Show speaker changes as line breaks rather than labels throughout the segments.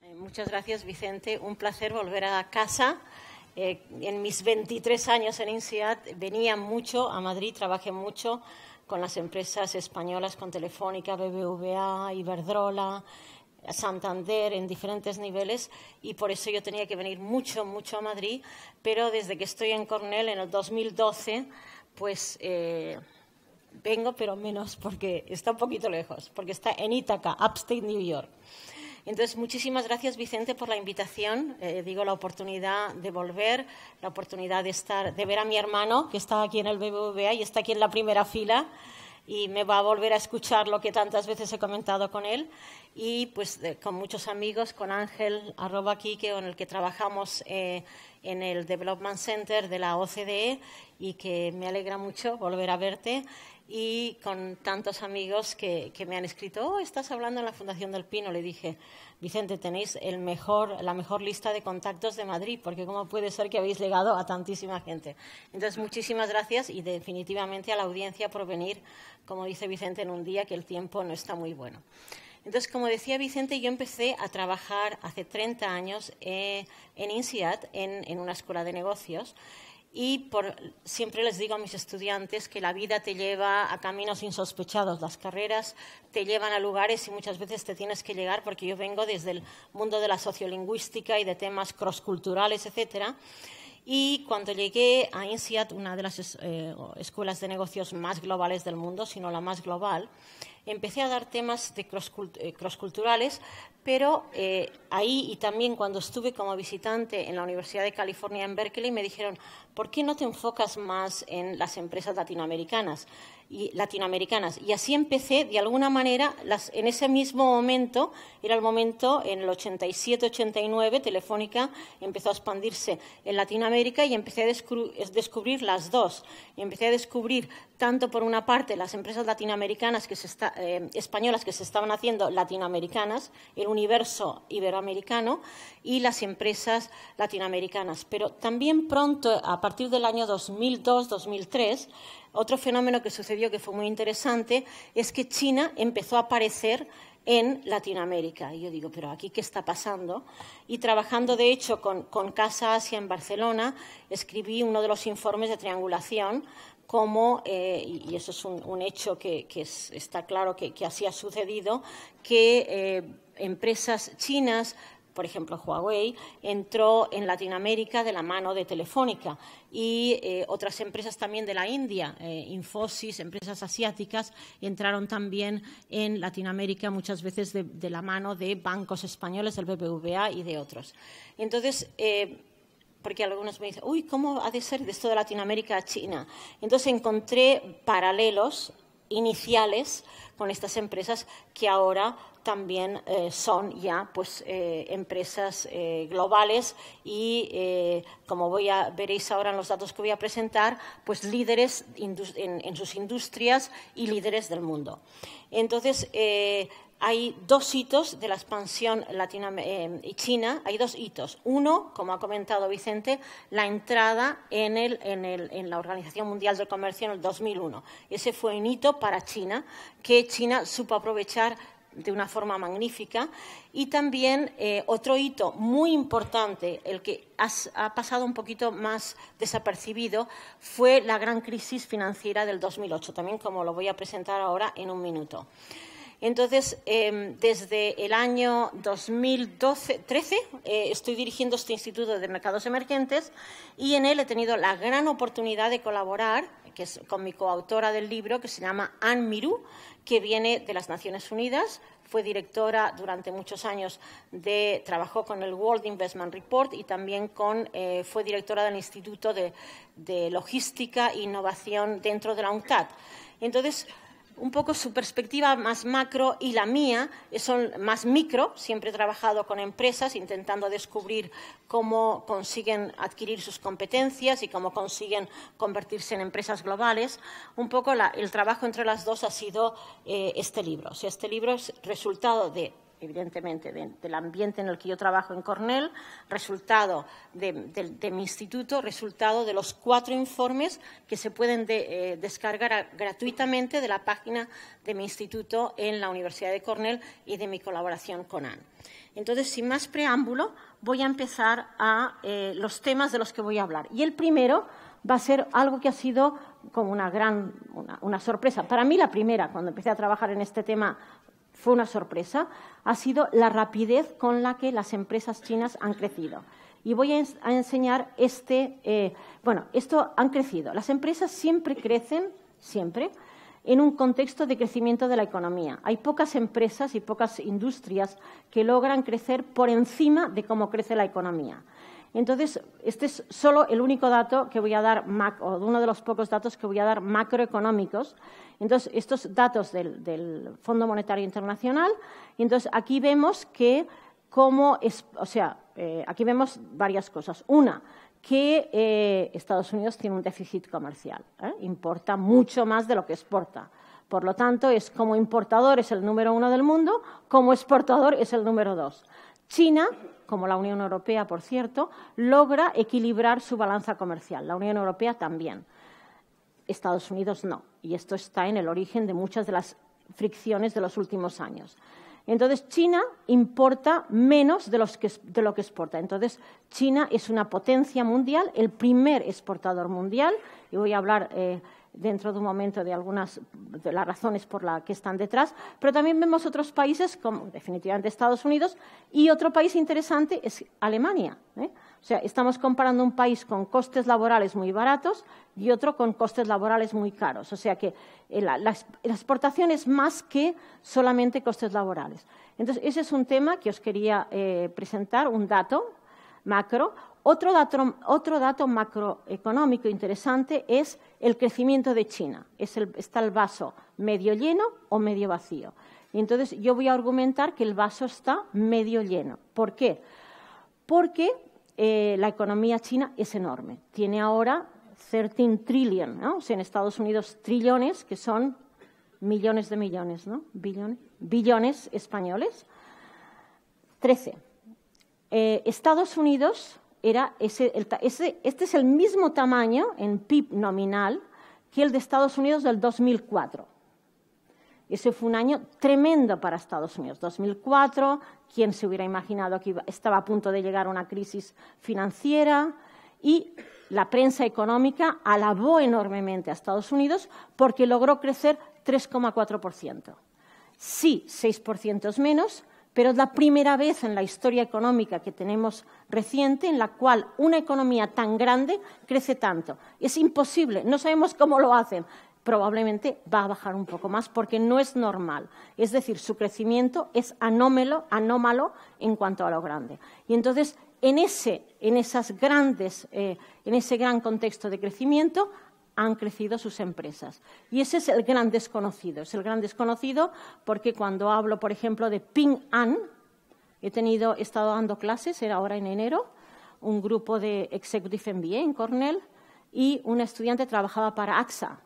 Eh, muchas gracias, Vicente. Un placer volver a casa. Eh, en mis 23 años en INSEAD venía mucho a Madrid, trabajé mucho con las empresas españolas, con Telefónica, BBVA, Iberdrola, Santander en diferentes niveles y por eso yo tenía que venir mucho, mucho a Madrid, pero desde que estoy en Cornell en el 2012, pues eh, vengo, pero menos porque está un poquito lejos, porque está en Ítaca, Upstate New York. Entonces, muchísimas gracias, Vicente, por la invitación. Eh, digo, la oportunidad de volver, la oportunidad de estar, de ver a mi hermano, que está aquí en el BBVA y está aquí en la primera fila, y me va a volver a escuchar lo que tantas veces he comentado con él y pues con muchos amigos, con Ángel arroba Quique, con el que trabajamos eh, en el Development Center de la OCDE y que me alegra mucho volver a verte y con tantos amigos que, me han escrito, oh, estás hablando en la Fundación del Pino. Le dije, Vicente, tenéis el mejor, la mejor lista de contactos de Madrid, porque cómo puede ser que habéis llegado a tantísima gente. Entonces, muchísimas gracias y definitivamente a la audiencia por venir, como dice Vicente, en un día que el tiempo no está muy bueno. Entonces, como decía Vicente, yo empecé a trabajar hace 30 años eh, en INSEAD, en, una escuela de negocios, y por, siempre les digo a mis estudiantes que la vida te lleva a caminos insospechados, las carreras te llevan a lugares y muchas veces te tienes que llegar, porque yo vengo desde el mundo de la sociolingüística y de temas crossculturales, etcétera. Y cuando llegué a INSEAD, una de las eh, escuelas de negocios más globales del mundo, sino la más global, empecé a dar temas de eh, culturales, pero eh, ahí y también cuando estuve como visitante en la Universidad de California en Berkeley me dijeron, ¿por qué no te enfocas más en las empresas latinoamericanas? y latinoamericanas. Y así empecé, de alguna manera, en ese mismo momento, era el momento en el 87-89, Telefónica empezó a expandirse en Latinoamérica y empecé a descubrir las dos. Y empecé a descubrir, tanto por una parte, las empresas latinoamericanas que se eh, españolas que se estaban haciendo latinoamericanas, el universo iberoamericano, y las empresas latinoamericanas. Pero también pronto, a partir del año 2002-2003, otro fenómeno que sucedió que fue muy interesante es que China empezó a aparecer en Latinoamérica. Y yo digo, pero aquí qué está pasando. Y trabajando, de hecho, con, Casa Asia en Barcelona, escribí uno de los informes de triangulación como, eh, y eso es un, hecho que, está claro que, así ha sucedido, que eh, empresas chinas, por ejemplo, Huawei entró en Latinoamérica de la mano de Telefónica y eh, otras empresas también de la India, eh, Infosys, empresas asiáticas, entraron también en Latinoamérica muchas veces de, la mano de bancos españoles, del BBVA y de otros. Entonces, eh, porque algunos me dicen, uy, ¿cómo ha de ser de esto de Latinoamérica a China? Entonces encontré paralelos iniciales con estas empresas que ahora también eh, son ya pues eh, empresas eh, globales y como voy a veréis ahora en los datos que voy a presentar pues líderes en, sus industrias y líderes del mundo entonces hay dos hitos de la expansión latina y china. Hay dos hitos. Uno, como ha comentado Vicente, la entrada en, en, la Organización Mundial del Comercio en el 2001. Ese fue un hito para China, que China supo aprovechar de una forma magnífica. Y también eh, otro hito muy importante, el que ha pasado un poquito más desapercibido, fue la gran crisis financiera del 2008, también como lo voy a presentar ahora en un minuto. Entonces, em, desde el año 2013 eh, estoy dirigiendo este Instituto de Mercados Emergentes y en él he tenido la gran oportunidad de colaborar que es con mi coautora del libro, que se llama Anne Miru, que viene de las Naciones Unidas, fue directora durante muchos años de trabajó con el World Investment Report y también con eh, fue directora del Instituto de, Logística e Innovación dentro de la UNCTAD. Entonces, un poco su perspectiva más macro y la mía eh, son más micro. Siempre he trabajado con empresas intentando descubrir cómo consiguen adquirir sus competencias y cómo consiguen convertirse en empresas globales. Un poco el trabajo entre las dos ha sido eh, este libro. este libro es resultado de evidentemente, del ambiente en el que yo trabajo en Cornell, resultado de, mi instituto, resultado de los cuatro informes que se pueden eh, descargar gratuitamente de la página de mi instituto en la Universidad de Cornell y de mi colaboración con AN. Entonces, sin más preámbulo, voy a empezar a eh, los temas de los que voy a hablar. Y el primero va a ser algo que ha sido como una gran una sorpresa. Para mí la primera, cuando empecé a trabajar en este tema fue una sorpresa ha sido la rapidez con la que las empresas chinas han crecido. Y voy a, enseñar este. Eh, bueno, esto han crecido. Las empresas siempre crecen, siempre, en un contexto de crecimiento de la economía. Hay pocas empresas y pocas industrias que logran crecer por encima de cómo crece la economía. Entonces, este es solo el único dato que voy a dar, o uno de los pocos datos que voy a dar macroeconómicos. Entonces, estos datos del, Fondo Monetario Internacional. Y entonces, aquí vemos que o sea, eh, aquí vemos varias cosas. Una, que eh, Estados Unidos tiene un déficit comercial, ¿eh? importa mucho más de lo que exporta. Por lo tanto, es como importador es el número uno del mundo, como exportador es el número dos. China como la Unión Europea, por cierto, logra equilibrar su balanza comercial. La Unión Europea también. Estados Unidos no. Y esto está en el origen de muchas de las fricciones de los últimos años. Entonces, China importa menos de, lo que exporta. Entonces, China es una potencia mundial, el primer exportador mundial. Y voy a hablar. Eh, dentro de un momento de algunas de las razones por las que están detrás, pero también vemos otros países como definitivamente Estados Unidos y otro país interesante es Alemania. ¿eh? O sea, estamos comparando un país con costes laborales muy baratos y otro con costes laborales muy caros. O sea que eh, la, exportación es más que solamente costes laborales. Entonces, ese es un tema que os quería eh, presentar, un dato macro. Otro dato, otro dato macroeconómico interesante es el crecimiento de China. está el vaso medio lleno o medio vacío. Y entonces yo voy a argumentar que el vaso está medio lleno. ¿Por qué? Porque eh, la economía china es enorme. Tiene ahora 13 trillion, ¿no? O sea, en Estados Unidos trillones, que son millones de millones, ¿no? Billones, billones españoles. 13. Eh, Estados Unidos este es el mismo tamaño en PIB nominal que el de Estados Unidos del 2004. Ese fue un año tremendo para Estados Unidos. 2004, ¿quién se hubiera imaginado que estaba a punto de llegar una crisis financiera? Y la prensa económica alabó enormemente a Estados Unidos porque logró crecer 3,4%. Sí, 6% menos, pero es la primera vez en la historia económica que tenemos reciente en la cual una economía tan grande crece tanto. Es imposible, no sabemos cómo lo hacen. Probablemente va a bajar un poco más porque no es normal. Es decir, su crecimiento es anómalo, anómalo en cuanto a lo grande. Y entonces, en ese, en esas grandes, eh, en ese gran contexto de crecimiento, han crecido sus empresas. Y ese es el gran desconocido. Es el gran desconocido porque cuando hablo, por ejemplo, de Ping An, he, tenido, estado dando clases, era ahora en enero, un grupo de Executive MBA en Cornell y una estudiante trabajaba para AXA.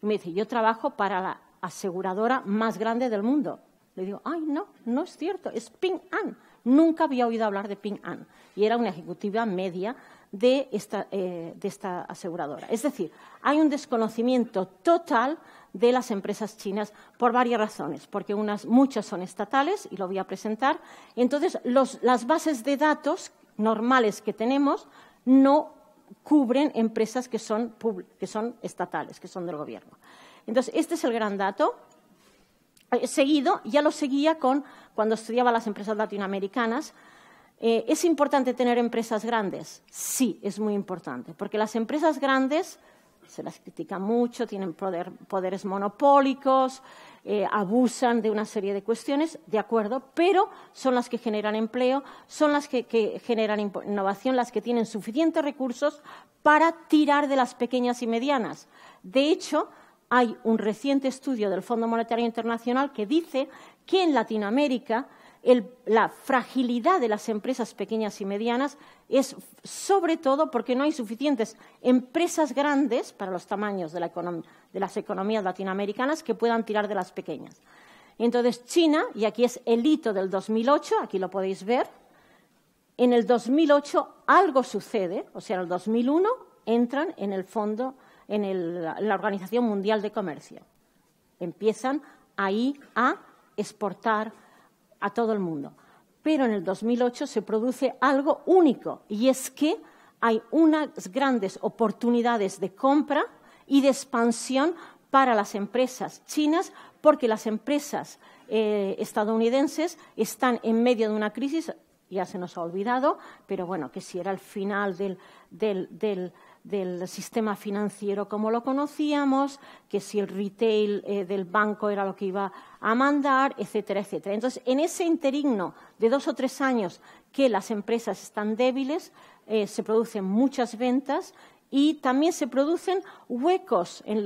Y me dice, yo trabajo para la aseguradora más grande del mundo. Le digo, ay, no, no es cierto, es Ping An. Nunca había oído hablar de Ping An. Y era una ejecutiva media eh, de esta, aseguradora. Es decir, hay un desconocimiento total de las empresas chinas por varias razones, porque muchas son estatales, y lo voy a presentar. Entonces, las bases de datos normales que tenemos no cubren empresas que son, que son estatales, que son del Gobierno. Entonces, este es el gran dato. Eh, seguido, ya lo seguía con cuando estudiaba las empresas latinoamericanas, eh, ¿Es importante tener empresas grandes? Sí, es muy importante, porque las empresas grandes se las critican mucho, tienen poderes monopólicos, eh, abusan de una serie de cuestiones, de acuerdo, pero son las que generan empleo, son las que, que generan innovación, las que tienen suficientes recursos para tirar de las pequeñas y medianas. De hecho, hay un reciente estudio del Fondo Monetario Internacional que dice que en Latinoamérica la fragilidad de las empresas pequeñas y medianas es sobre todo porque no hay suficientes empresas grandes para los tamaños de, las economías latinoamericanas que puedan tirar de las pequeñas. Entonces, China, y aquí es el hito del 2008, aquí lo podéis ver, en el 2008 algo sucede, o sea, en el 2001 entran en el fondo, en la Organización Mundial de Comercio. Empiezan ahí a exportar a todo el mundo. Pero en el 2008 se produce algo único y es que hay unas grandes oportunidades de compra y de expansión para las empresas chinas porque las empresas eh, estadounidenses están en medio de una crisis, ya se nos ha olvidado, pero bueno, que si era el final del, del, del, del sistema financiero como lo conocíamos, que si el retail eh, del banco era lo que iba a mandar, etcétera, etcétera. Entonces, en ese interigno de dos o tres años que las empresas están débiles, eh, se producen muchas ventas y también se producen huecos en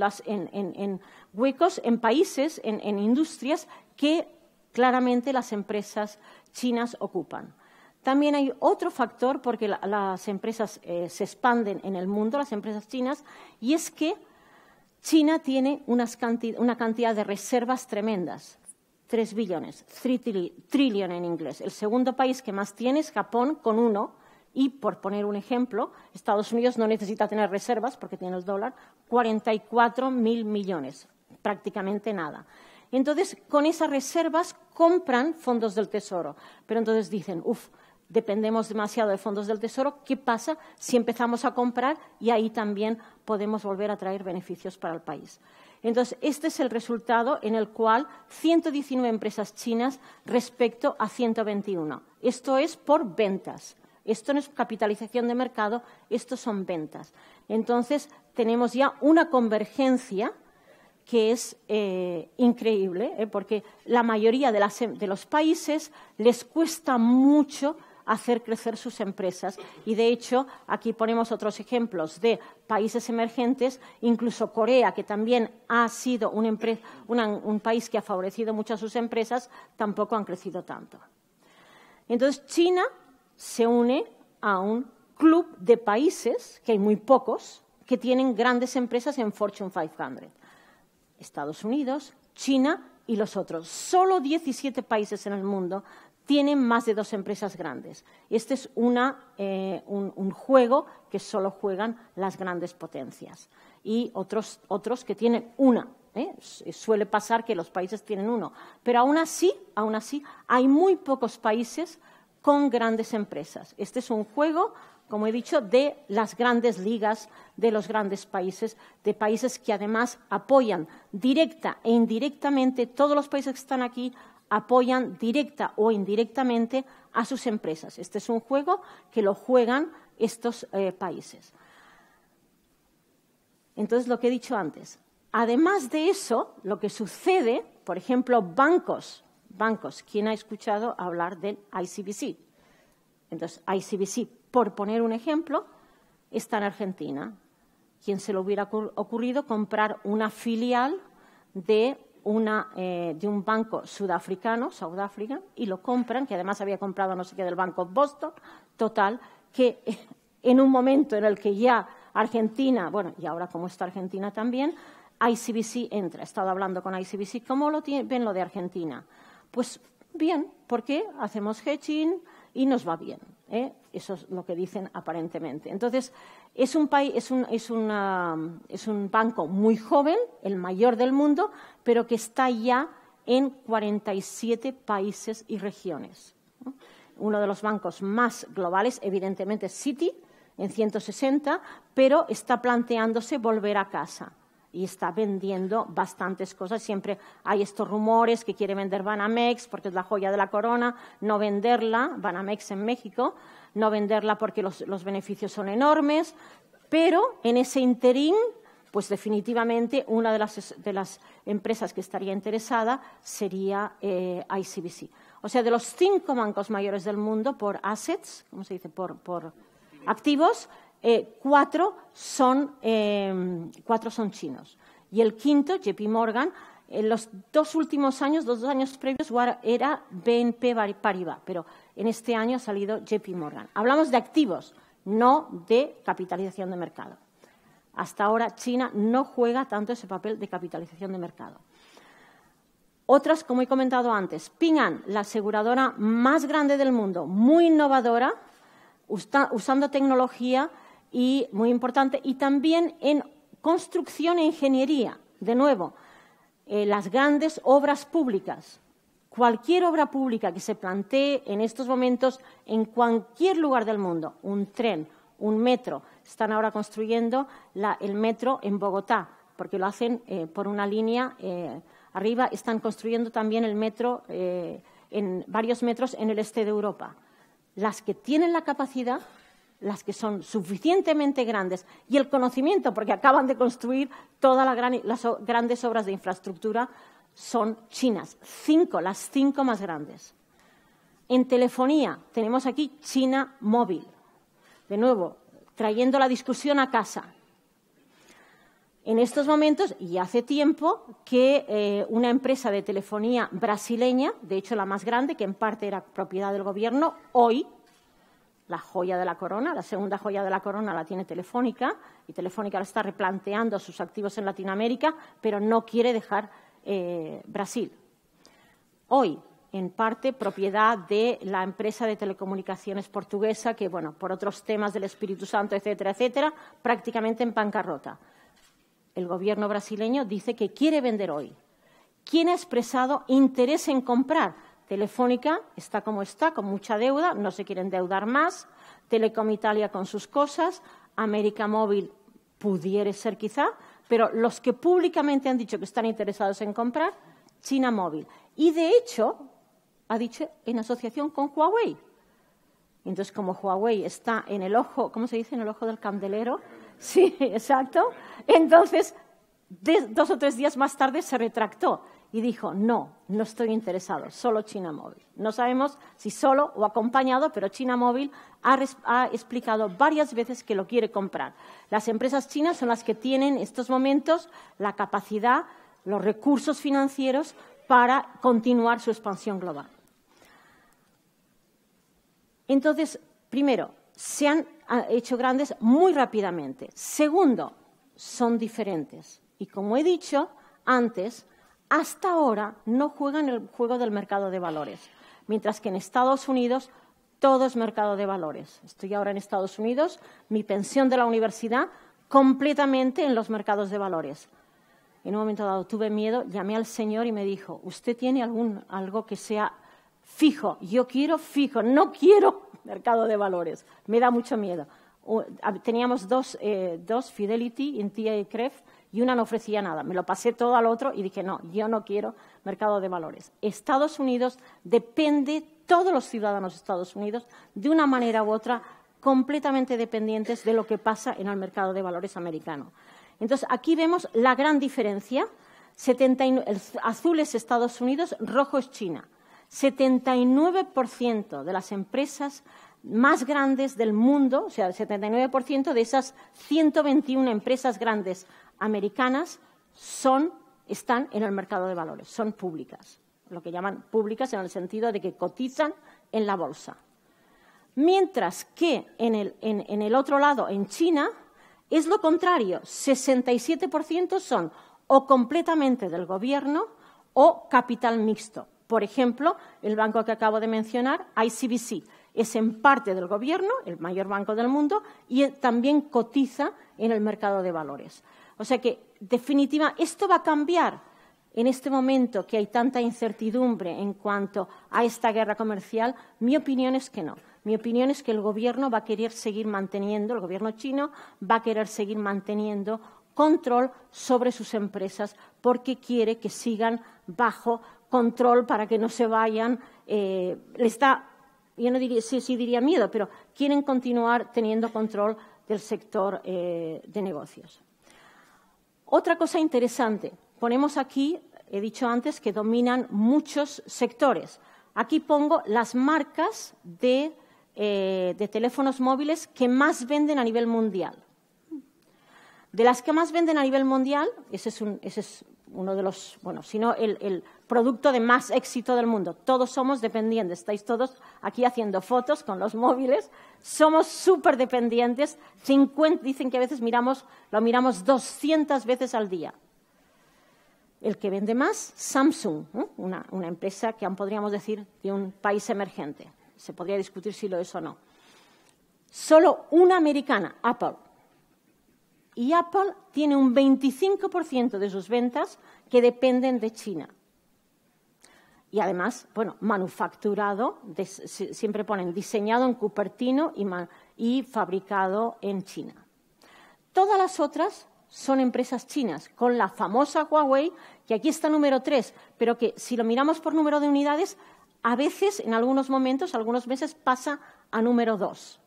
huecos en países, en industrias que claramente las empresas chinas ocupan. También hay otro factor, porque las empresas eh, se expanden en el mundo, las empresas chinas, y es que China tiene una cantidad de reservas tremendas. 3 billones, trillion en inglés. El segundo país que más tiene es Japón, con uno. Y, por poner un ejemplo, Estados Unidos no necesita tener reservas, porque tiene el dólar, 44 mil millones, prácticamente nada. Entonces, con esas reservas compran fondos del tesoro. Pero entonces dicen, uff, dependemos demasiado de fondos del Tesoro, ¿qué pasa si empezamos a comprar y ahí también podemos volver a traer beneficios para el país? Entonces, este es el resultado en el cual 119 empresas chinas respecto a 121. Esto es por ventas. Esto no es capitalización de mercado, esto son ventas. Entonces, tenemos ya una convergencia que es eh, increíble, ¿eh? porque la mayoría em, de los países les cuesta mucho hacer crecer sus empresas. Y de hecho, aquí ponemos otros ejemplos de países emergentes, incluso Corea, que también ha sido un, país que ha favorecido mucho a sus empresas, tampoco han crecido tanto. Entonces, China se une a un club de países, que hay muy pocos, que tienen grandes empresas en Fortune 500. Estados Unidos, China y los otros. Solo 17 países en el mundo tienen más de dos empresas grandes. Este es eh, un, juego que solo juegan las grandes potencias y otros, otros que tienen una. ¿eh? Suele pasar que los países tienen uno, pero aún así, aún así hay muy pocos países con grandes empresas. Este es un juego, como he dicho, de las grandes ligas, de los grandes países, de países que además apoyan directa e indirectamente, todos los países que están aquí apoyan directa o indirectamente a sus empresas. Este es un juego que lo juegan estos eh, países. Entonces, lo que he dicho antes. Además de eso, lo que sucede, por ejemplo, bancos. Bancos. ¿Quién ha escuchado hablar del ICBC? Entonces, ICBC, por poner un ejemplo, está en Argentina. ¿Quién se le hubiera ocurrido comprar una filial de una, eh, de un banco sudafricano, Sudáfrica y lo compran, que además había comprado no sé qué del Banco Boston. Total, que en un momento en el que ya Argentina, bueno, y ahora como está Argentina también, ICBC entra. He estado hablando con ICBC. ¿Cómo lo ven lo de Argentina? Pues bien, porque hacemos hedging y nos va bien. ¿eh? Eso es lo que dicen aparentemente. Entonces, es un, banco muy joven, el mayor del mundo, pero que está ya en 47 países y regiones. Uno de los bancos más globales, evidentemente es Citi, en 160, pero está planteándose volver a casa y está vendiendo bastantes cosas. Siempre hay estos rumores que quiere vender Banamex porque es la joya de la corona, no venderla, Banamex en México no venderla porque los, beneficios son enormes, pero en ese interín pues definitivamente una de las, de las, empresas que estaría interesada sería eh, ICBC. O sea, de los cinco bancos mayores del mundo por assets, ¿cómo se dice? Por, activos, eh, cuatro, son, em, cuatro son chinos. Y el quinto, JP Morgan, en los dos últimos años, los dos años previos, era BNP Paribas. Pero en este año ha salido JP Morgan. Hablamos de activos, no de capitalización de mercado. Hasta ahora China no juega tanto ese papel de capitalización de mercado. Otras, como he comentado antes, Ping An, la aseguradora más grande del mundo, muy innovadora, usando tecnología y muy importante, y también en construcción e ingeniería. De nuevo, eh, las grandes obras públicas, cualquier obra pública que se plantee en estos momentos en cualquier lugar del mundo, un tren, un metro, están ahora construyendo el metro en Bogotá, porque lo hacen eh, por una línea eh, arriba, están construyendo también el metro eh, en varios metros en el este de Europa. Las que tienen la capacidad, las que son suficientemente grandes y el conocimiento, porque acaban de construir todas las grandes obras de infraestructura son chinas, cinco, las cinco más grandes. En telefonía tenemos aquí China móvil, de nuevo, trayendo la discusión a casa. En estos momentos, y hace tiempo, que eh, una empresa de telefonía brasileña, de hecho la más grande, que en parte era propiedad del gobierno, hoy, la joya de la corona, la segunda joya de la corona la tiene Telefónica, y Telefónica la está replanteando sus activos en Latinoamérica, pero no quiere dejar eh, Brasil. Hoy, en parte propiedad de la empresa de telecomunicaciones portuguesa, que, bueno, por otros temas del Espíritu Santo, etcétera, etcétera, prácticamente en bancarrota. El gobierno brasileño dice que quiere vender hoy. ¿Quién ha expresado interés en comprar? Telefónica está como está, con mucha deuda, no se quiere endeudar más. Telecom Italia con sus cosas. América Móvil pudiera ser quizá, pero los que públicamente han dicho que están interesados en comprar, China Móvil. Y de hecho, ha dicho en asociación con Huawei. Entonces, como Huawei está en el ojo, ¿cómo se dice? En el ojo del candelero. Sí, exacto. Entonces, dos o tres días más tarde se retractó y dijo, no, no estoy interesado, solo China Móvil. No sabemos si solo o acompañado, pero China Móvil ha, explicado varias veces que lo quiere comprar. Las empresas chinas son las que tienen en estos momentos la capacidad, los recursos financieros para continuar su expansión global. Entonces, primero, se han hecho grandes muy rápidamente. Segundo, son diferentes. Y como he dicho antes, hasta ahora no juegan el juego del mercado de valores, mientras que en Estados Unidos todo es mercado de valores. Estoy ahora en Estados Unidos, mi pensión de la universidad completamente en los mercados de valores. En un momento dado tuve miedo, llamé al señor y me dijo, ¿usted tiene algo que sea fijo? Yo quiero fijo, no quiero mercado de valores. Me da mucho miedo. Teníamos dos, eh, dos Fidelity, Intia y Cref, y una no ofrecía nada. Me lo pasé todo al otro y dije, no, yo no quiero mercado de valores. Estados Unidos depende, todos los ciudadanos de Estados Unidos, de una manera u otra, completamente dependientes de lo que pasa en el mercado de valores americano. Entonces, aquí vemos la gran diferencia. azul es Estados Unidos, rojo es China. 79% de las empresas más grandes del mundo, o sea, el 79% de esas 121 empresas grandes americanas están en el mercado de valores, son públicas, lo que llaman públicas en el sentido de que cotizan en la bolsa. Mientras que en el, en el otro lado, en China, es lo contrario, 67% son o completamente del gobierno o capital mixto. Por ejemplo, el banco que acabo de mencionar, ICBC, es en parte del gobierno, el mayor banco del mundo, y también cotiza en el mercado de valores. O sea que, definitiva, esto va a cambiar en este momento que hay tanta incertidumbre en cuanto a esta guerra comercial. Mi opinión es que no. Mi opinión es que el gobierno va a querer seguir manteniendo, el gobierno chino va a querer seguir manteniendo control sobre sus empresas porque quiere que sigan bajo control para que no se vayan. Eh, yo no diría, sí, diría miedo, pero quieren continuar teniendo control del sector eh, de negocios. Otra cosa interesante, ponemos aquí, he dicho antes, que dominan muchos sectores. Aquí pongo las marcas eh, de, teléfonos móviles que más venden a nivel mundial. De las que más venden a nivel mundial, ese es, un, ese es uno de los, bueno, sino el, el producto de más éxito del mundo. Todos somos dependientes, estáis todos aquí haciendo fotos con los móviles, somos súper dependientes, dicen que a veces miramos, lo miramos 200 veces al día. El que vende más, Samsung, ¿eh? una, una, empresa que aún podríamos decir de un país emergente. Se podría discutir si lo es o no. Solo una americana, Apple, y Apple tiene un 25% de sus ventas que dependen de China. Y además, bueno, manufacturado, siempre ponen diseñado en Cupertino y, fabricado en China. Todas las otras son empresas chinas, con la famosa Huawei, que aquí está número 3, pero que si lo miramos por número de unidades, a veces, en algunos momentos, algunos meses, pasa a número 2.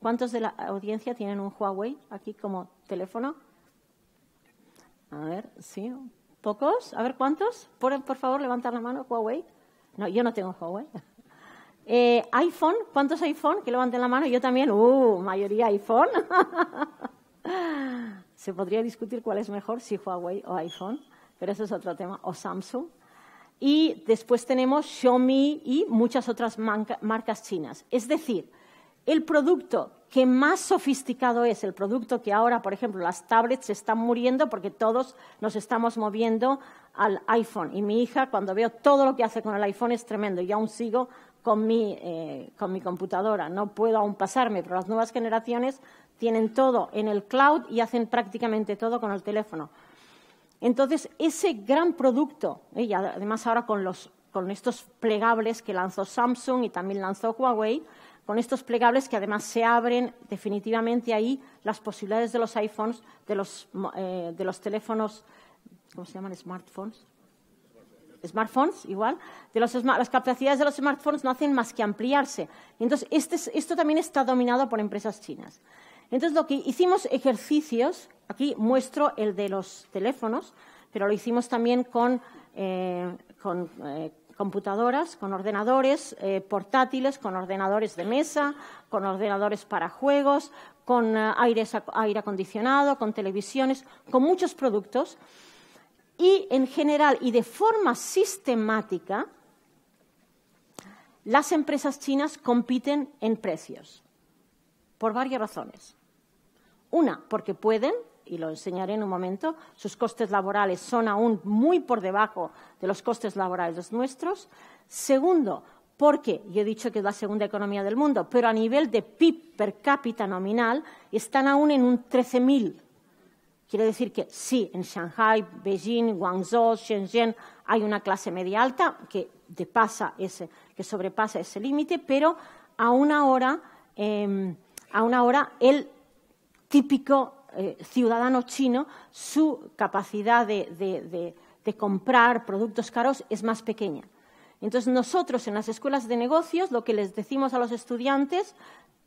¿Cuántos de la audiencia tienen un Huawei? Aquí como teléfono. A ver, sí, pocos. A ver, ¿cuántos? Por, favor, levantar la mano, Huawei. No, yo no tengo Huawei. Eh, iPhone, ¿cuántos iPhone? Que levanten la mano, yo también. Uh, mayoría iPhone. Se podría discutir cuál es mejor, si Huawei o iPhone, pero eso es otro tema, o Samsung. Y después tenemos Xiaomi y muchas otras marcas chinas. Es decir, el producto Qué más sofisticado es el producto que ahora, por ejemplo, las tablets se están muriendo porque todos nos estamos moviendo al iPhone. Y mi hija, cuando veo todo lo que hace con el iPhone, es tremendo. Y aún sigo con mi, eh, computadora. No puedo aún pasarme, pero las nuevas generaciones tienen todo en el cloud y hacen prácticamente todo con el teléfono. Entonces, ese gran producto, ¿eh? y además ahora con, los, con estos plegables que lanzó Samsung y también lanzó Huawei, con estos plegables que además se abren definitivamente ahí las posibilidades de los iPhones, de los, eh, de los teléfonos, ¿cómo se llaman? Smartphones. Smartphones, igual, de las capacidades de los smartphones no hacen más que ampliarse. Entonces, este esto también está dominado por empresas chinas. Entonces, lo que hicimos ejercicios, aquí muestro el de los teléfonos, pero lo hicimos también con, eh, con eh, computadoras, con ordenadores eh, portátiles, con ordenadores de mesa, con ordenadores para juegos, con eh, aire acondicionado, con televisiones, con muchos productos. Y en general y de forma sistemática, las empresas chinas compiten en precios, por varias razones. Una, porque pueden, y lo enseñaré en un momento, sus costes laborales son aún muy por debajo de los costes laborales nuestros. Segundo, porque yo he dicho que es la segunda economía del mundo, pero a nivel de PIB per cápita nominal están aún en un 13.000. Quiere decir que sí, en Shanghai, Beijing, Guangzhou, Shenzhen hay una clase media alta que, ese, que sobrepasa ese límite, pero a una a una hora el típico eh, ciudadano chino, su capacidad de, de comprar productos caros es más pequeña. Entonces, nosotros en las escuelas de negocios lo que les decimos a los estudiantes,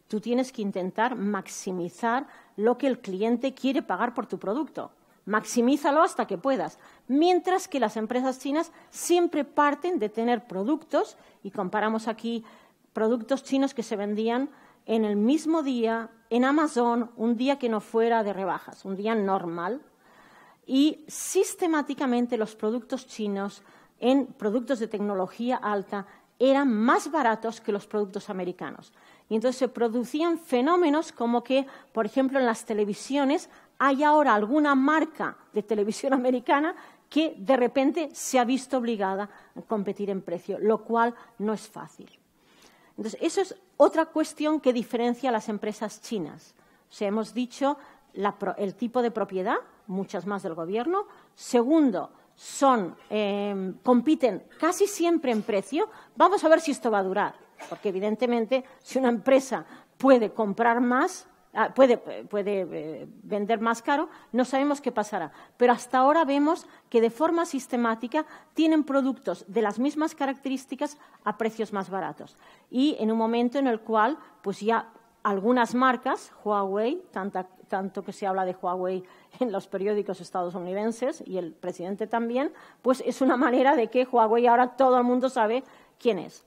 tú tienes que intentar maximizar lo que el cliente quiere pagar por tu producto. Maximízalo hasta que puedas. Mientras que las empresas chinas siempre parten de tener productos, y comparamos aquí productos chinos que se vendían en el mismo día en Amazon, un día que no fuera de rebajas, un día normal, y sistemáticamente los productos chinos en productos de tecnología alta eran más baratos que los productos americanos. Y entonces se producían fenómenos como que, por ejemplo, en las televisiones hay ahora alguna marca de televisión americana que de repente se ha visto obligada a competir en precio, lo cual no es fácil. Entonces, eso es otra cuestión que diferencia a las empresas chinas. O sea, hemos dicho el tipo de propiedad, muchas más del gobierno. Segundo, son, em, compiten casi siempre en precio. Vamos a ver si esto va a durar, porque evidentemente si una empresa puede comprar más, Ah, puede, eh, vender más caro, no sabemos qué pasará. Pero hasta ahora vemos que de forma sistemática tienen productos de las mismas características a precios más baratos. Y en un momento en el cual, pues ya algunas marcas, Huawei, tanto que se habla de Huawei en los periódicos estadounidenses y el presidente también, pues es una manera de que Huawei ahora todo el mundo sabe quién es.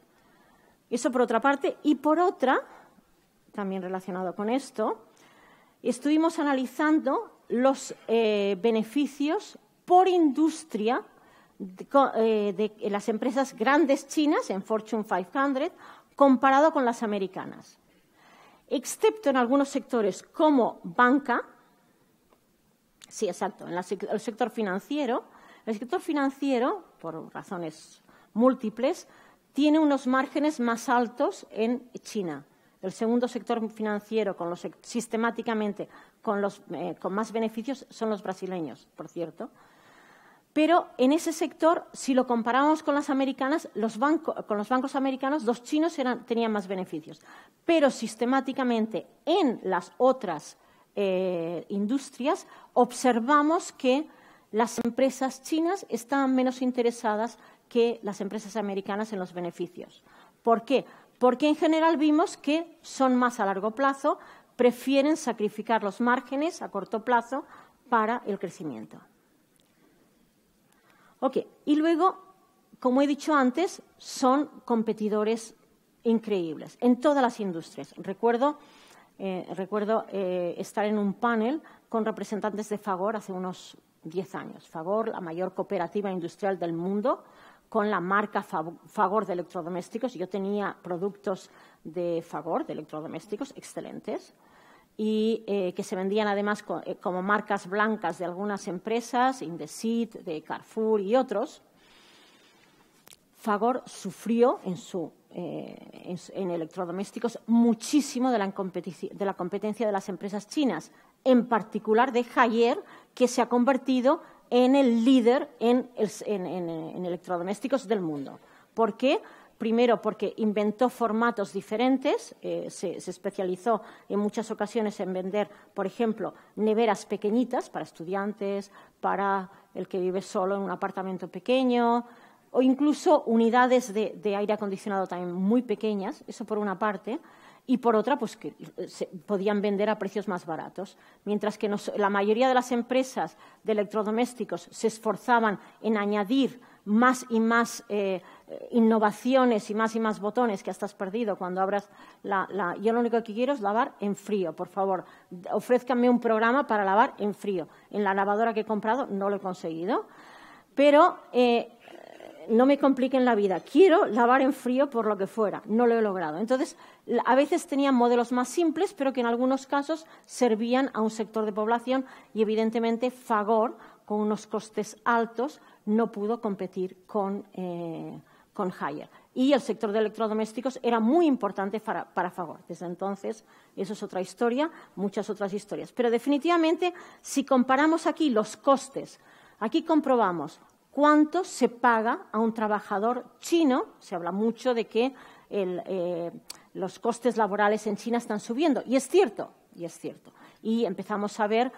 Eso por otra parte. Y por otra, también relacionado con esto, estuvimos analizando los eh, beneficios por industria eh, de, las empresas grandes chinas en Fortune 500 comparado con las americanas, excepto en algunos sectores como banca, sí, exacto, en el sector financiero. El sector financiero, por razones múltiples, tiene unos márgenes más altos en China el segundo sector financiero con los, sistemáticamente eh, con más beneficios son los brasileños, por cierto. Pero en ese sector, si lo comparamos con las americanas, los con los bancos americanos, los chinos tenían más beneficios. Pero sistemáticamente en las otras eh, industrias observamos que las empresas chinas estaban menos interesadas que las empresas americanas en los beneficios. ¿Por qué? porque en general vimos que son más a largo plazo, prefieren sacrificar los márgenes a corto plazo para el crecimiento. y luego, como he dicho antes, son competidores increíbles en todas las industrias. Recuerdo, eh, eh, estar en un panel con representantes de Fagor hace unos 10 años. Fagor, la mayor cooperativa industrial del mundo, con la marca Fagor de electrodomésticos. Yo tenía productos de Fagor, de electrodomésticos, excelentes, y eh, que se vendían además eh, como marcas blancas de algunas empresas, Indesit, de Carrefour y otros. Fagor sufrió en, eh, electrodomésticos muchísimo de la, de la competencia de las empresas chinas, en particular de Haier, que se ha convertido en el líder en, electrodomésticos del mundo. ¿Por qué? Primero, porque inventó formatos diferentes, eh, se, especializó en muchas ocasiones en vender, por ejemplo, neveras pequeñitas para estudiantes, para el que vive solo en un apartamento pequeño, o incluso unidades de aire acondicionado también muy pequeñas, eso por una parte y por otra, pues que eh, podían vender a precios más baratos. Mientras que la mayoría de las empresas de electrodomésticos se esforzaban en añadir más y más eh, eh, innovaciones y más y más botones que hasta has perdido cuando abras la, Yo lo único que quiero es lavar en frío, por favor. Ofrézcanme un programa para lavar en frío. En la lavadora que he comprado no lo he conseguido. Pero no me compliquen la vida, quiero lavar en frío por lo que fuera, no lo he logrado. Entonces, a veces tenían modelos más simples, pero que en algunos casos servían a un sector de población y, evidentemente, Fagor, con unos costes altos, no pudo competir con, eh, Haier. Y el sector de electrodomésticos era muy importante para, para Fagor. Desde entonces, eso es otra historia, muchas otras historias. Pero definitivamente, si comparamos aquí los costes, aquí comprobamos cuánto se paga a un trabajador chino. Se habla mucho de que eh, los costes laborales en China están subiendo. Y es cierto, y es cierto. Y empezamos a ver,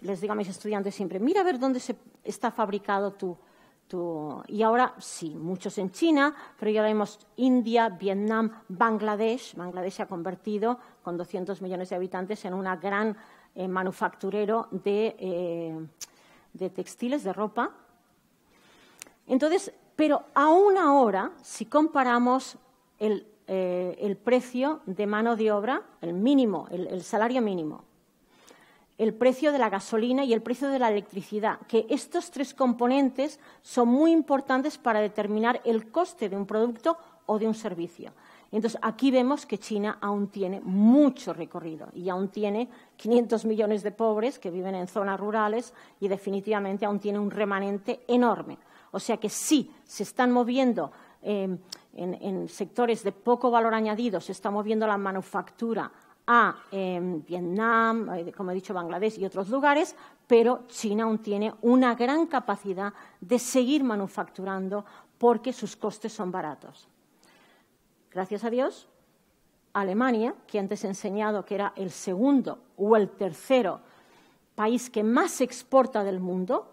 les digo a mis estudiantes siempre, mira a ver dónde se está fabricado tu, Y ahora sí, muchos en China, pero ya vemos India, Vietnam, Bangladesh. Bangladesh se ha convertido, con 200 millones de habitantes, en un gran eh, manufacturero eh, de textiles, de ropa, entonces, pero aún ahora, si comparamos eh, el, precio de mano de obra, el mínimo, el salario mínimo, el precio de la gasolina y el precio de la electricidad, que estos tres componentes son muy importantes para determinar el coste de un producto o de un servicio. Entonces, aquí vemos que China aún tiene mucho recorrido y aún tiene 500 millones de pobres que viven en zonas rurales y definitivamente aún tiene un remanente enorme. O sea que sí, se están moviendo em, en, sectores de poco valor añadido, se está moviendo la manufactura a em, Vietnam, eh, como he dicho, Bangladesh y otros lugares, pero China aún tiene una gran capacidad de seguir manufacturando porque sus costes son baratos. Gracias a Dios, Alemania, que antes he enseñado que era el segundo o el tercero país que más exporta del mundo,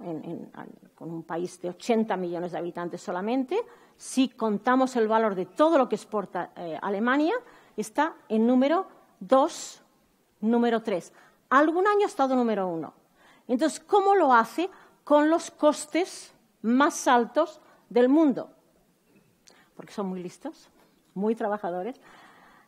con un país de 80 millones de habitantes solamente, si contamos el valor de todo lo que exporta eh, Alemania, está en número 2, número 3. Algún año ha estado número 1. Entonces, ¿cómo lo hace? Con los costes más altos del mundo. Porque son muy listos, muy trabajadores.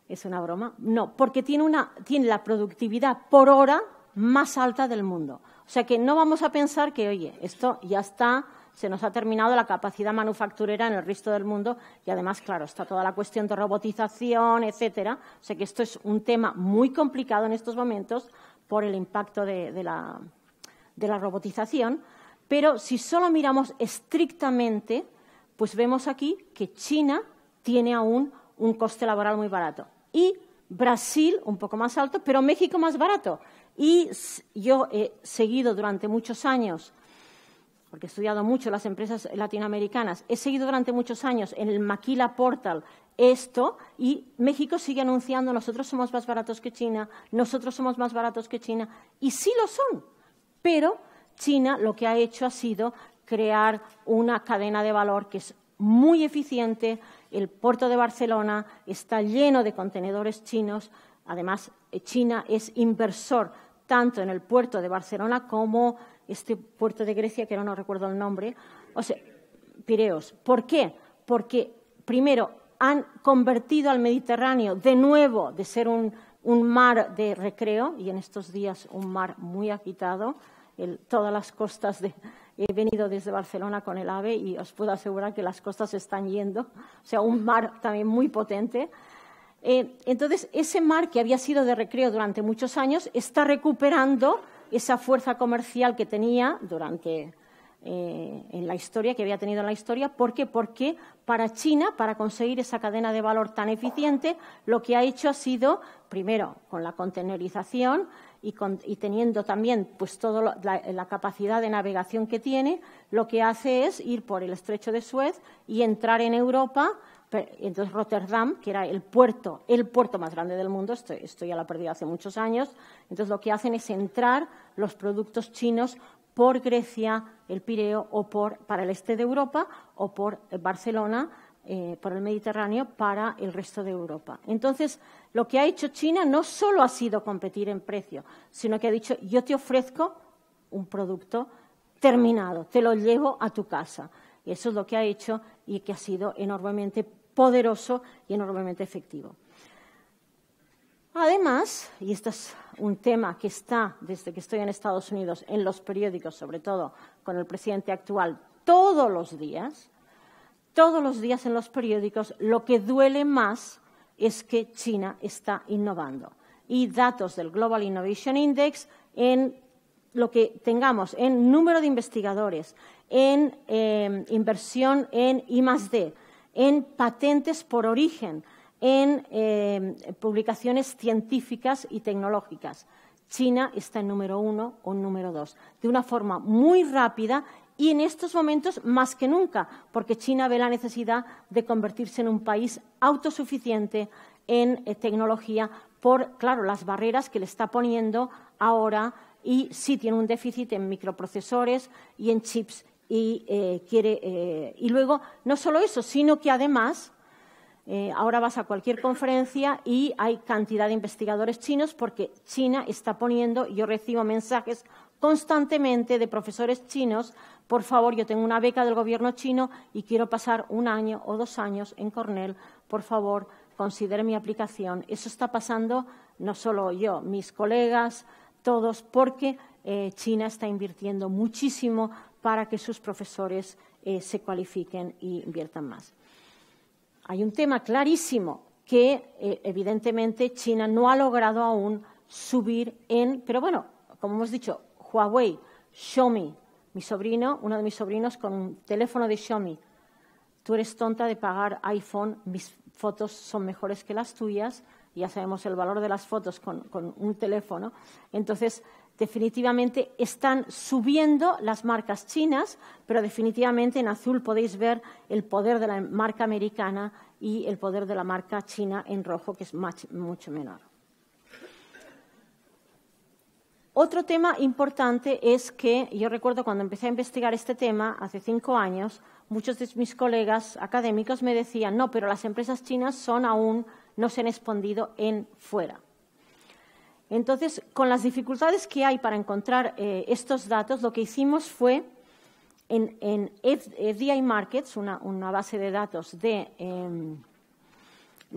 Es una broma. No, porque tiene, una, tiene la productividad por hora más alta del mundo. O sea que no vamos a pensar que, oye, esto ya está, se nos ha terminado la capacidad manufacturera en el resto del mundo y además, claro, está toda la cuestión de robotización, etcétera. O sea que esto es un tema muy complicado en estos momentos por el impacto de, de la, robotización. Pero si solo miramos estrictamente, pues vemos aquí que China tiene aún un coste laboral muy barato. Y Brasil un poco más alto, pero México más barato. Y yo he seguido durante muchos años, porque he estudiado mucho las empresas latinoamericanas, he seguido durante muchos años en el Maquila Portal esto y México sigue anunciando nosotros somos más baratos que China, nosotros somos más baratos que China, y sí lo son, pero China lo que ha hecho ha sido crear una cadena de valor que es muy eficiente. El puerto de Barcelona está lleno de contenedores chinos. Además, eh, China es inversor tanto en el puerto de Barcelona como este puerto de Grecia, que ahora no recuerdo el nombre, o sea, Pireos. ¿Por qué? Porque, primero, han convertido al Mediterráneo de nuevo de ser un, mar de recreo, y en estos días un mar muy agitado, todas las costas He venido desde Barcelona con el AVE y os puedo asegurar que las costas están yendo, o sea, un mar también muy potente. Eh, entonces, ese mar que había sido de recreo durante muchos años está recuperando esa fuerza comercial que tenía durante eh, en la historia, que había tenido en la historia. ¿Por qué? Porque para China, para conseguir esa cadena de valor tan eficiente, lo que ha hecho ha sido, primero, con la contenerización y, teniendo también pues, toda la, la, capacidad de navegación que tiene, lo que hace es ir por el estrecho de Suez y entrar en Europa entonces Rotterdam, que era el puerto, el puerto más grande del mundo, esto, ya lo ha perdido hace muchos años, entonces lo que hacen es entrar los productos chinos por Grecia, el Pireo o por, para el este de Europa o por Barcelona, eh, por el Mediterráneo, para el resto de Europa. Entonces, lo que ha hecho China no solo ha sido competir en precio, sino que ha dicho yo te ofrezco un producto terminado, te lo llevo a tu casa. Y eso es lo que ha hecho y que ha sido enormemente poderoso y enormemente efectivo. Además, y este es un tema que está desde que estoy en Estados Unidos en los periódicos, sobre todo con el presidente actual, todos los días, todos los días en los periódicos, lo que duele más es que China está innovando. Y datos del Global Innovation Index en lo que tengamos en número de investigadores, en eh, inversión en I+.D., en patentes por origen, en eh, publicaciones científicas y tecnológicas. China está en número uno o en número dos, de una forma muy rápida y en estos momentos más que nunca, porque China ve la necesidad de convertirse en un país autosuficiente en eh, tecnología por, claro, las barreras que le está poniendo ahora y sí tiene un déficit en microprocesores y en chips y eh, quiere eh, y luego no solo eso sino que además eh, ahora vas a cualquier conferencia y hay cantidad de investigadores chinos porque China está poniendo yo recibo mensajes constantemente de profesores chinos por favor yo tengo una beca del gobierno chino y quiero pasar un año o dos años en Cornell por favor considere mi aplicación eso está pasando no solo yo mis colegas todos porque China está invirtiendo muchísimo para que sus profesores eh, se cualifiquen y inviertan más. Hay un tema clarísimo que, eh, evidentemente, China no ha logrado aún subir en, pero bueno, como hemos dicho, Huawei, Xiaomi, mi sobrino, uno de mis sobrinos con un teléfono de Xiaomi, tú eres tonta de pagar iPhone, mis fotos son mejores que las tuyas, ya sabemos el valor de las fotos con, con un teléfono. Entonces, definitivamente están subiendo las marcas chinas, pero definitivamente en azul podéis ver el poder de la marca americana y el poder de la marca china en rojo, que es mucho menor. Otro tema importante es que yo recuerdo cuando empecé a investigar este tema hace cinco años, muchos de mis colegas académicos me decían, no, pero las empresas chinas son aún no se han expandido en fuera. Entonces, con las dificultades que hay para encontrar eh, estos datos, lo que hicimos fue en, en FDI Markets, una, base de datos de, em,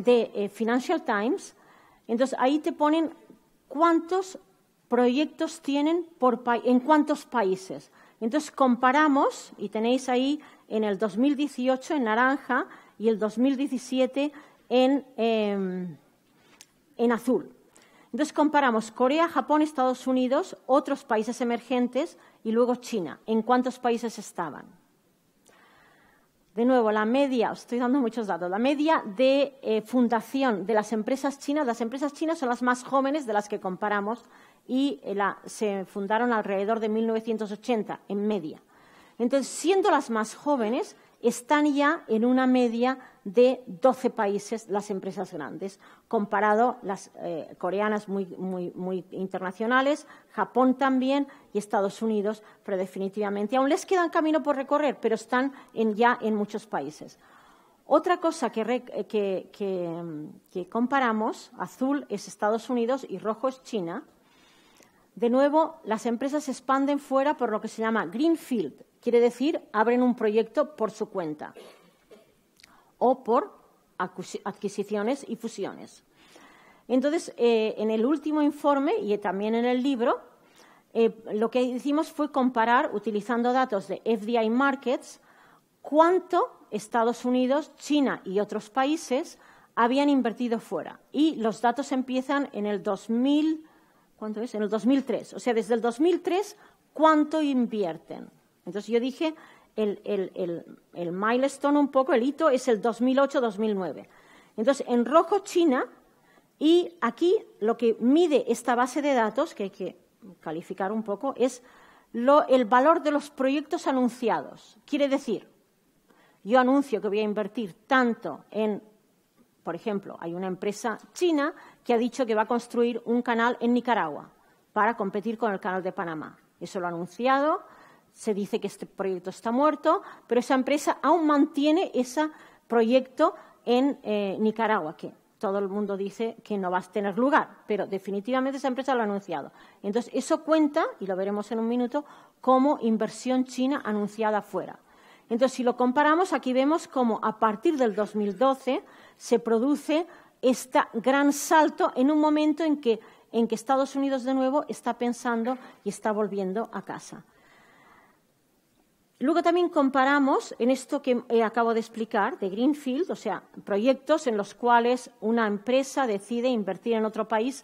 eh, Financial Times, entonces ahí te ponen cuántos proyectos tienen en cuántos países. Entonces comparamos, y tenéis ahí en el 2018 en naranja y el 2017 en, em, en azul. Entonces comparamos Corea, Japón, Estados Unidos, otros países emergentes y luego China, en cuántos países estaban. De nuevo, la media, os estoy dando muchos datos, la media de eh, fundación de las empresas chinas, las empresas chinas son las más jóvenes de las que comparamos y eh, se fundaron alrededor de 1980 en media. Entonces, siendo las más jóvenes, están ya en una media de 12 países las empresas grandes, comparado las eh, coreanas muy, muy, internacionales, Japón también y Estados Unidos, pero definitivamente aún les un camino por recorrer, pero están ya en muchos países. Otra cosa que, eh, que, mm, que comparamos, azul es Estados Unidos y rojo es China. De nuevo, las empresas se expanden fuera por lo que se llama greenfield, quiere decir abren un proyecto por su cuenta o por adquisiciones y fusiones. Entonces, eh, en el último informe y también en el libro, eh, lo que hicimos fue comparar, utilizando datos de FDI Markets, cuánto Estados Unidos, China y otros países habían invertido fuera. Y los datos empiezan en el 2000, ¿cuánto es? En el 2003. O sea, desde el 2003, ¿cuánto invierten? Entonces yo dije el, milestone, un poco el hito, es el 2008-2009. Entonces, en rojo China y aquí lo que mide esta base de datos, que hay que calificar un poco, es el valor de los proyectos anunciados. Quiere decir, yo anuncio que voy a invertir tanto en, por ejemplo, hay una empresa china que ha dicho que va a construir un canal en Nicaragua para competir con el canal de Panamá. Eso lo ha anunciado, se dice que este proyecto está muerto, pero esa empresa aún mantiene ese proyecto en eh, Nicaragua, que todo el mundo dice que no va a tener lugar, pero definitivamente esa empresa lo ha anunciado. Entonces, eso cuenta, y lo veremos en un minuto, como inversión china anunciada fuera. Entonces, si lo comparamos, aquí vemos cómo a partir del 2012 se produce este gran salto en un momento en que, en que Estados Unidos de nuevo está pensando y está volviendo a casa. Luego también comparamos en esto que eh, acabo de explicar de Greenfield, o sea, proyectos en los cuales una empresa decide invertir en otro país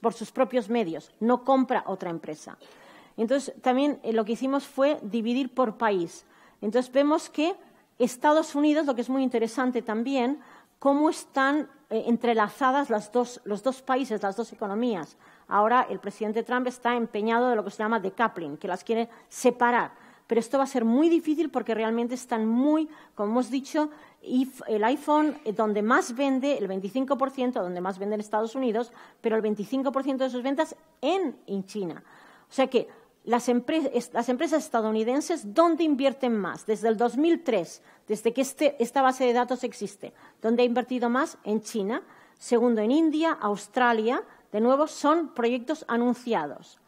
por sus propios medios, no compra otra empresa. Entonces, también eh, lo que hicimos fue dividir por país. Entonces, vemos que Estados Unidos, lo que es muy interesante también, cómo están eh, entrelazadas los dos países, las dos economías. Ahora el presidente Trump está empeñado en lo que se llama decoupling, que las quiere separar pero esto va a ser muy difícil porque realmente están muy, como hemos dicho, el iPhone eh, donde más vende, el 25%, donde más vende en Estados Unidos, pero el 25% de sus ventas en, China. O sea que las, empresas estadounidenses, ¿dónde invierten más? Desde el 2003, desde que este, esta base de datos existe, ¿dónde ha invertido más? En China. Segundo, en India, Australia. De nuevo, son proyectos anunciados.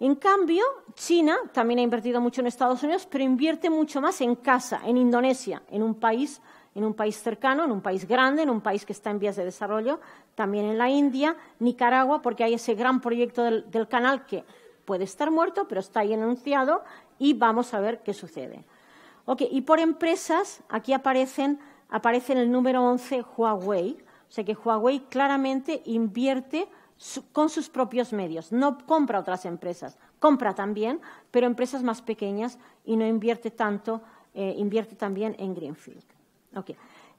En cambio, China también ha invertido mucho en Estados Unidos, pero invierte mucho más en casa, en Indonesia, en un país en un país cercano, en un país grande, en un país que está en vías de desarrollo, también en la India, Nicaragua, porque hay ese gran proyecto del, canal que puede estar muerto, pero está ahí enunciado y vamos a ver qué sucede. y por empresas, aquí aparecen, aparece en el número 11 Huawei, o sea que Huawei claramente invierte con sus propios medios. No compra otras empresas, compra también, pero empresas más pequeñas y no invierte tanto, eh, invierte también en Greenfield.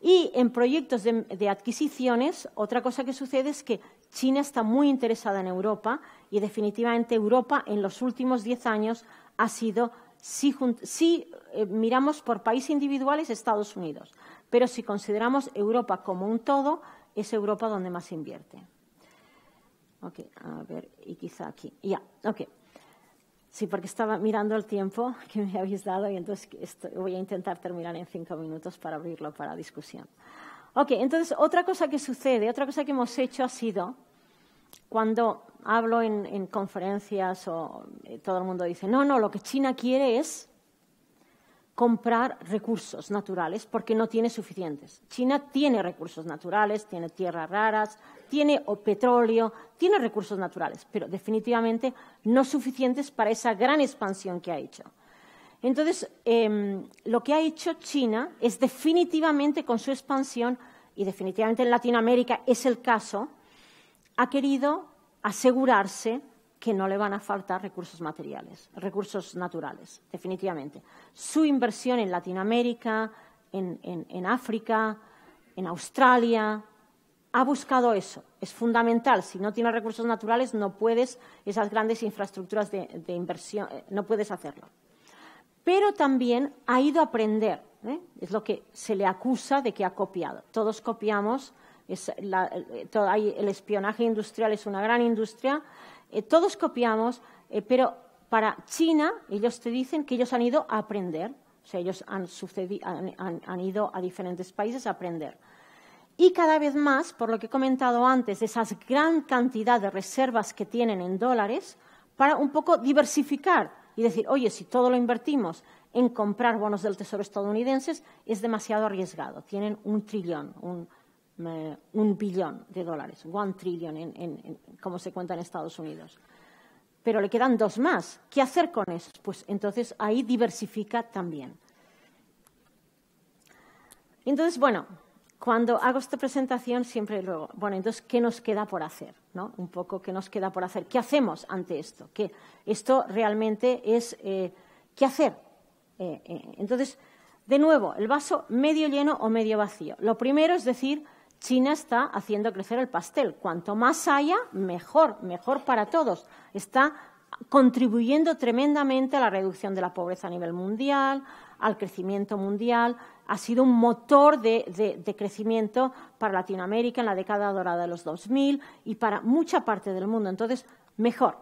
Y en proyectos de, adquisiciones, otra cosa que sucede es que China está muy interesada en Europa y definitivamente Europa en los últimos diez años ha sido, si, eh, miramos por países individuales, Estados Unidos, pero si consideramos Europa como un todo, es Europa donde más invierte. Ok, a ver, y quizá aquí. Ya, ok. Sí, porque estaba mirando el tiempo que me habéis dado y entonces voy a intentar terminar en cinco minutos para abrirlo para discusión. Ok, entonces otra cosa que sucede, otra cosa que hemos hecho ha sido, cuando hablo en conferencias o eh, todo el mundo dice, no, no, lo que China quiere es comprar recursos naturales porque no tiene suficientes. China tiene recursos naturales, tiene tierras raras, tiene petróleo, tiene recursos naturales, pero definitivamente no suficientes para esa gran expansión que ha hecho. Entonces, em, lo que ha hecho China es definitivamente con su expansión, y definitivamente en Latinoamérica es el caso, ha querido asegurarse que no le van a faltar recursos materiales, recursos naturales, definitivamente. Su inversión en Latinoamérica, en, África, en Australia, ha buscado eso. Es fundamental. Si no tienes recursos naturales, no puedes esas grandes infraestructuras de, inversión, eh, no puedes hacerlo. Pero también ha ido a aprender. ¿eh? Es lo que se le acusa de que ha copiado. Todos copiamos. Eh, el espionaje industrial es una gran industria eh, todos copiamos, eh, pero para China ellos te dicen que ellos han ido a aprender, o sea, ellos han, ido a diferentes países a aprender. Y cada vez más, por lo que he comentado antes, esas gran cantidad de reservas que tienen en dólares, para un poco diversificar y decir, oye, si todo lo invertimos en comprar bonos del Tesoro estadounidenses, es demasiado arriesgado. Tienen un trillón, un, un billón de dólares, one trillion, como se cuenta en Estados Unidos. Pero le quedan dos más. ¿Qué hacer con eso? Pues entonces ahí diversifica también. Entonces, bueno, cuando hago esta presentación siempre luego, bueno, entonces, ¿qué nos queda por hacer? ¿No? Un poco, ¿qué nos queda por hacer? ¿Qué hacemos ante esto? Que esto realmente es, eh, ¿qué hacer? Eh, eh, entonces, de nuevo, el vaso medio lleno o medio vacío. Lo primero es decir, China está haciendo crecer el pastel. Cuanto más haya, mejor, mejor para todos. Está contribuyendo tremendamente a la reducción de la pobreza a nivel mundial, al crecimiento mundial. Ha sido un motor de, crecimiento para Latinoamérica en la década dorada de los 2000 y para mucha parte del mundo. Entonces, mejor.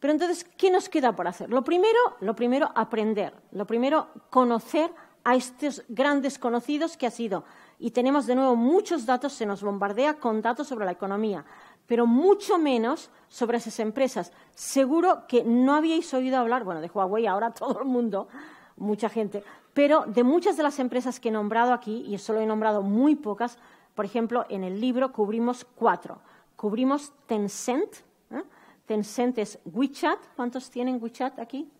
Pero entonces, ¿qué nos queda por hacer? Lo primero, lo primero aprender. Lo primero, conocer a estos grandes conocidos que ha sido y tenemos de nuevo muchos datos, se nos bombardea con datos sobre la economía, pero mucho menos sobre esas empresas. Seguro que no habíais oído hablar, bueno, de Huawei ahora todo el mundo, mucha gente, pero de muchas de las empresas que he nombrado aquí, y solo he nombrado muy pocas, por ejemplo, en el libro cubrimos cuatro. Cubrimos Tencent, ¿eh? Tencent es WeChat, ¿cuántos tienen WeChat aquí?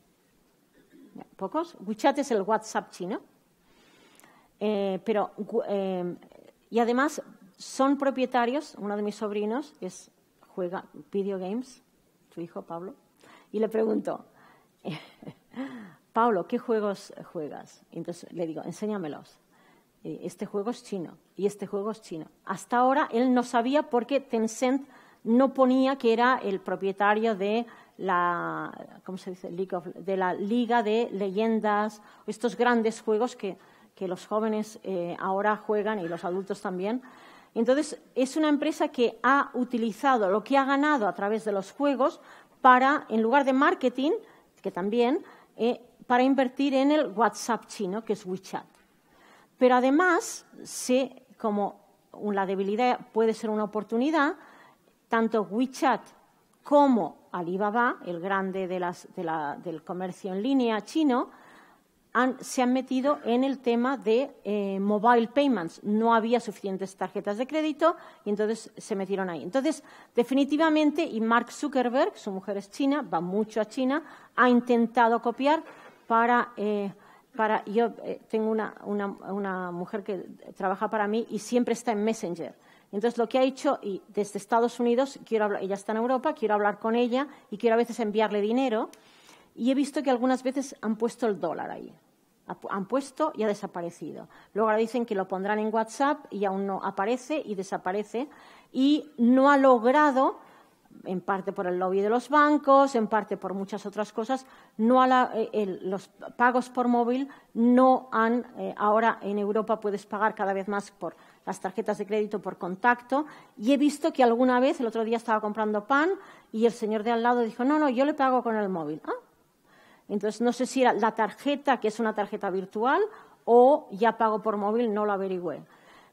¿Pocos? WeChat es el WhatsApp chino. Eh, pero, eh, y además son propietarios, uno de mis sobrinos es, juega video games, su hijo Pablo, y le pregunto, Pablo, ¿qué juegos juegas? entonces le digo, enséñamelos. Eh, este juego es chino y este juego es chino. Hasta ahora él no sabía por qué Tencent no ponía que era el propietario de la, ¿cómo se dice? de la Liga de Leyendas, estos grandes juegos que que los jóvenes eh, ahora juegan y los adultos también. Entonces, es una empresa que ha utilizado lo que ha ganado a través de los juegos para, en lugar de marketing, que también, eh, para invertir en el WhatsApp chino, que es WeChat. Pero además, sé como la debilidad puede ser una oportunidad, tanto WeChat como Alibaba, el grande del comercio en línea chino, se han metido en el tema de eh, mobile payments. No había suficientes tarjetas de crédito y entonces se metieron ahí. Entonces, definitivamente, y Mark Zuckerberg, su mujer es china, va mucho a China, ha intentado copiar para. Eh, yo eh, tengo una, mujer que trabaja para mí y siempre está en Messenger. Entonces, lo que ha hecho, y desde Estados Unidos, quiero ella está en Europa, quiero hablar con ella y quiero a veces enviarle dinero. Y he visto que algunas veces han puesto el dólar ahí han puesto y ha desaparecido. Luego ahora dicen que lo pondrán en WhatsApp y aún no aparece y desaparece y no ha logrado, en parte por el lobby de los bancos, en parte por muchas otras cosas, no eh, los pagos por móvil no han, eh, ahora en Europa puedes pagar cada vez más por las tarjetas de crédito por contacto y he visto que alguna vez, el otro día estaba comprando pan y el señor de al lado dijo, no, no, yo le pago con el móvil. Ah, entonces, no sé si era la tarjeta, que es una tarjeta virtual, o ya pago por móvil, no lo averigüé.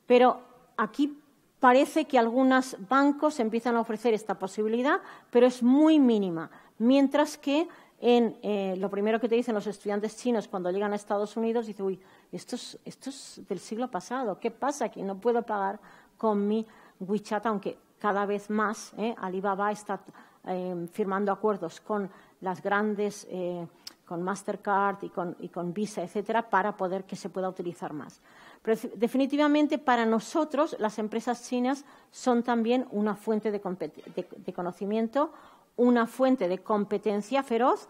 Pero aquí parece que algunos bancos empiezan a ofrecer esta posibilidad, pero es muy mínima. Mientras que en, eh, lo primero que te dicen los estudiantes chinos cuando llegan a Estados Unidos, dicen, uy, esto es, esto es del siglo pasado, ¿qué pasa Que No puedo pagar con mi WeChat, aunque cada vez más ¿eh? Alibaba está eh, firmando acuerdos con las grandes con Mastercard y con, y con Visa, etcétera, para poder que se pueda utilizar más. Pero definitivamente para nosotros las empresas chinas son también una fuente de, conocimiento, una fuente de competencia feroz,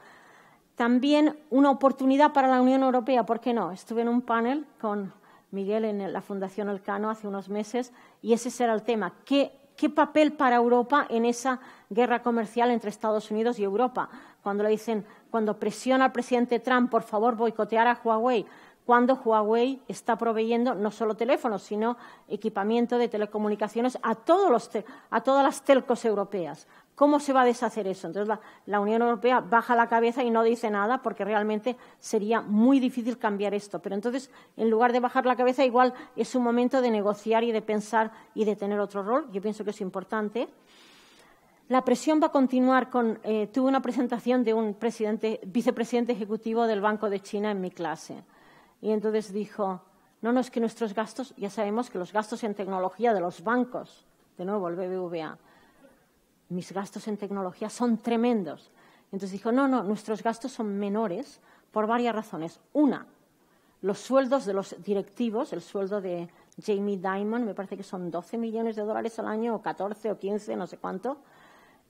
también una oportunidad para la Unión Europea, ¿por qué no? Estuve en un panel con Miguel en la Fundación Elcano hace unos meses y ese era el tema. ¿Qué papel para Europa en esa guerra comercial entre Estados Unidos y Europa? cuando le dicen, cuando presiona al presidente Trump, por favor, boicotear a Huawei, cuando Huawei está proveyendo no solo teléfonos, sino equipamiento de telecomunicaciones a, a todas las telcos europeas. ¿Cómo se va a deshacer eso? Entonces, la, Unión Europea baja la cabeza y no dice nada porque realmente sería muy difícil cambiar esto. Pero entonces, en lugar de bajar la cabeza, igual es un momento de negociar y de pensar y de tener otro rol. Yo pienso que es importante. La presión va a continuar con. Eh, tuve una presentación de un vicepresidente ejecutivo del Banco de China en mi clase. Y entonces dijo: No, no, es que nuestros gastos, ya sabemos que los gastos en tecnología de los bancos, de nuevo el BBVA, mis gastos en tecnología son tremendos. Entonces dijo: No, no, nuestros gastos son menores por varias razones. Una, los sueldos de los directivos, el sueldo de Jamie Dimon, me parece que son 12 millones de dólares al año, o 14 o 15, no sé cuánto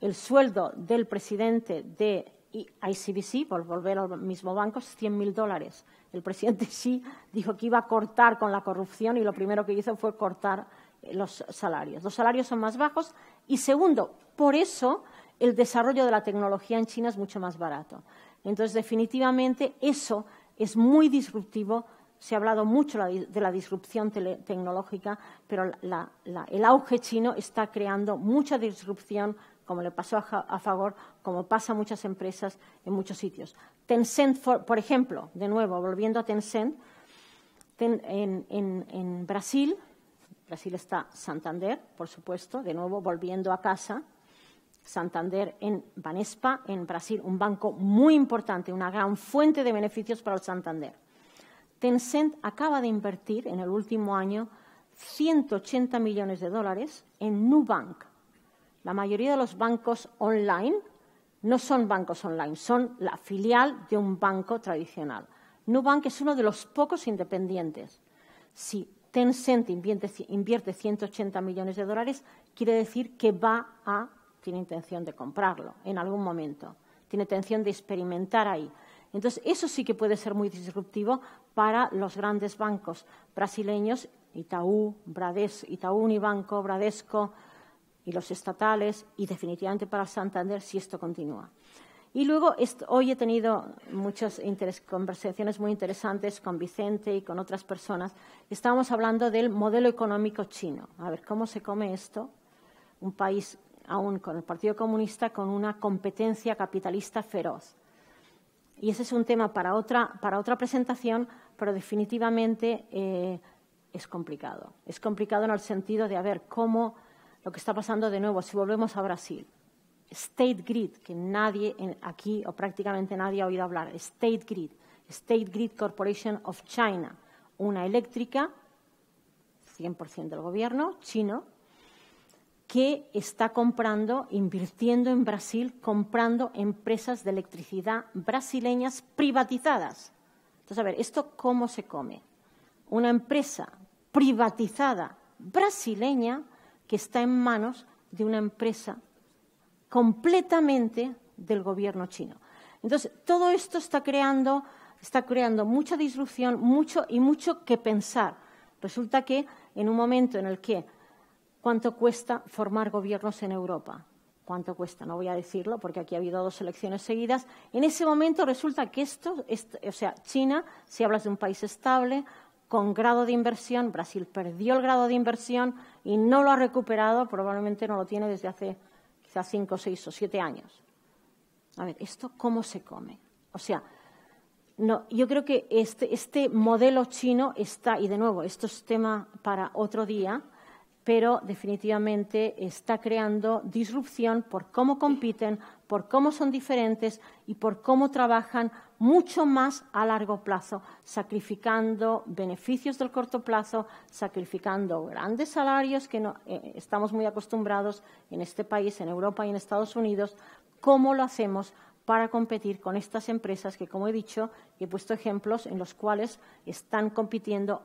el sueldo del presidente de ICBC, por volver al mismo banco, es 100.000 dólares. El presidente Xi dijo que iba a cortar con la corrupción y lo primero que hizo fue cortar eh, los salarios. Los salarios son más bajos y, segundo, por eso el desarrollo de la tecnología en China es mucho más barato. Entonces, definitivamente, eso es muy disruptivo. Se ha hablado mucho de la disrupción tecnológica, pero el auge chino está creando mucha disrupción como le pasó a, Favor, como pasa a muchas empresas en muchos sitios. Tencent, por ejemplo, de nuevo, volviendo a Tencent, en, en Brasil, Brasil está Santander, por supuesto, de nuevo volviendo a casa, Santander en Banespa, en Brasil, un banco muy importante, una gran fuente de beneficios para el Santander. Tencent acaba de invertir en el último año 180 millones de dólares en Nubank, la mayoría de los bancos online no son bancos online, son la filial de un banco tradicional. Nubank es uno de los pocos independientes. Si Tencent invierte, 180 millones de dólares, quiere decir que va a, tiene intención de comprarlo en algún momento, tiene intención de experimentar ahí. Entonces, eso sí que puede ser muy disruptivo para los grandes bancos brasileños, Itaú, Bradesco, Itaú Unibanco, Bradesco, y los estatales y definitivamente para Santander si esto continúa. Y luego hoy he tenido muchas conversaciones muy interesantes con Vicente y con otras personas. Estábamos hablando del modelo económico chino. A ver, ¿cómo se come esto? Un país aún con el Partido Comunista con una competencia capitalista feroz. Y ese es un tema para otra, para otra presentación, pero definitivamente eh, es complicado. Es complicado en el sentido de a ver cómo lo que está pasando de nuevo, si volvemos a Brasil. State Grid, que nadie aquí o prácticamente nadie ha oído hablar. State Grid, State Grid Corporation of China, una eléctrica, 100% del gobierno chino, que está comprando, invirtiendo en Brasil, comprando empresas de electricidad brasileñas privatizadas. Entonces, a ver, ¿esto cómo se come? Una empresa privatizada brasileña que está en manos de una empresa completamente del gobierno chino. Entonces, todo esto está creando, mucha disrupción mucho, y mucho que pensar. Resulta que en un momento en el que cuánto cuesta formar gobiernos en Europa, cuánto cuesta, no voy a decirlo porque aquí ha habido dos elecciones seguidas, en ese momento resulta que esto, o sea, China, si hablas de un país estable, con grado de inversión, Brasil perdió el grado de inversión, y no lo ha recuperado, probablemente no lo tiene desde hace quizás cinco, seis o siete años. A ver, ¿esto cómo se come? O sea, no, yo creo que este, este modelo chino está, y de nuevo, esto es tema para otro día, pero definitivamente está creando disrupción por cómo compiten, por cómo son diferentes y por cómo trabajan mucho más a largo plazo, sacrificando beneficios del corto plazo, sacrificando grandes salarios que eh, estamos muy acostumbrados en este país, en Europa y en Estados Unidos. ¿Cómo lo hacemos para competir con estas empresas que, como he dicho, he puesto ejemplos en los cuales están compitiendo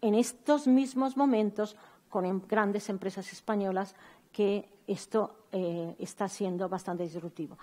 en estos mismos momentos con em, grandes empresas españolas que esto eh, está siendo bastante disruptivo.